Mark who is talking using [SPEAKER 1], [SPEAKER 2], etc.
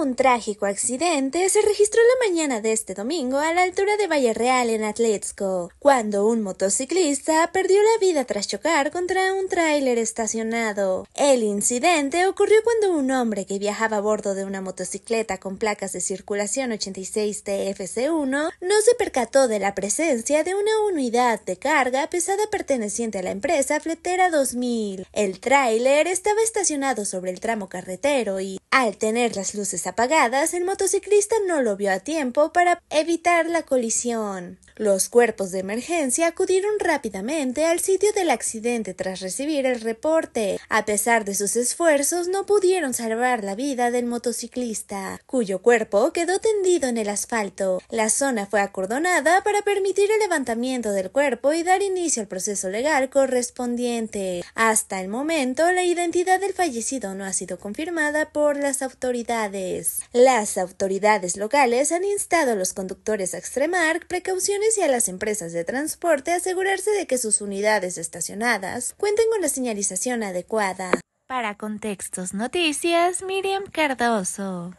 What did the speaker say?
[SPEAKER 1] un trágico accidente se registró la mañana de este domingo a la altura de Valle Real en Atletico, cuando un motociclista perdió la vida tras chocar contra un tráiler estacionado. El incidente ocurrió cuando un hombre que viajaba a bordo de una motocicleta con placas de circulación 86 TFC1 no se percató de la presencia de una unidad de carga pesada perteneciente a la empresa Fletera 2000. El tráiler estaba estacionado sobre el tramo carretero y, al tener las luces apagadas, el motociclista no lo vio a tiempo para evitar la colisión. Los cuerpos de emergencia acudieron rápidamente al sitio del accidente tras recibir el reporte. A pesar de sus esfuerzos, no pudieron salvar la vida del motociclista, cuyo cuerpo quedó tendido en el asfalto. La zona fue acordonada para permitir el levantamiento del cuerpo y dar inicio al proceso legal correspondiente. Hasta el momento, la identidad del fallecido no ha sido confirmada por las autoridades. Las autoridades locales han instado a los conductores a extremar precauciones y a las empresas de transporte a asegurarse de que sus unidades estacionadas cuenten con la señalización adecuada. Para Contextos Noticias, Miriam Cardoso.